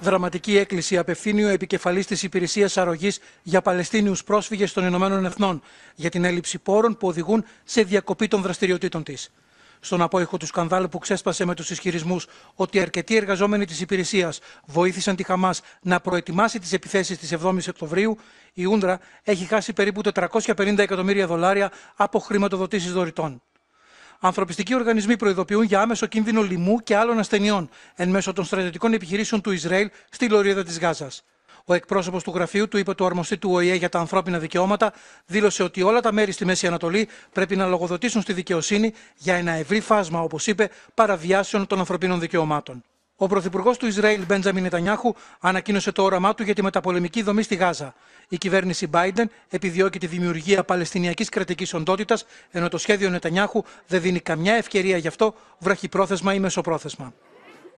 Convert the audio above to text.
Δραματική έκκληση απευθύνει ο επικεφαλής της Υπηρεσίας Αρρωγής για Παλαιστίνιους πρόσφυγες των Ηνωμένων Εθνών για την έλλειψη πόρων που οδηγούν σε διακοπή των δραστηριοτήτων της. Στον απόϊχο του σκανδάλου που ξέσπασε με τους ισχυρισμούς ότι αρκετοί εργαζόμενοι της υπηρεσίας βοήθησαν τη Χαμάς να προετοιμάσει τις επιθέσεις της 7η Οκτωβρίου, η Ούντρα έχει χάσει περίπου 450 εκατομμύρια δολάρια από χρηματοδοτήσεις δωρητών. Ανθρωπιστικοί οργανισμοί προειδοποιούν για άμεσο κίνδυνο λοιμού και άλλων ασθενειών εν μέσω των στρατιωτικών επιχειρήσεων του Ισραήλ στη λωρίδα της Γάζας. Ο εκπρόσωπος του γραφείου του είπε του αρμοστή του ΟΗΕ για τα ανθρώπινα δικαιώματα δήλωσε ότι όλα τα μέρη στη Μέση Ανατολή πρέπει να λογοδοτήσουν στη δικαιοσύνη για ένα ευρύ φάσμα, όπως είπε, παραβιάσεων των ανθρωπίνων δικαιωμάτων. Ο Πρωθυπουργός του Ισραήλ, Μπέντζαμιν Νετανιάχου, ανακοίνωσε το όραμά του για τη μεταπολεμική δομή στη Γάζα. Η κυβέρνηση Biden επιδιώκει τη δημιουργία Παλαιστινιακής κρατικής οντότητας, ενώ το σχέδιο Νετανιάχου δεν δίνει καμιά ευκαιρία γι' αυτό βραχυπρόθεσμα ή μεσοπρόθεσμα.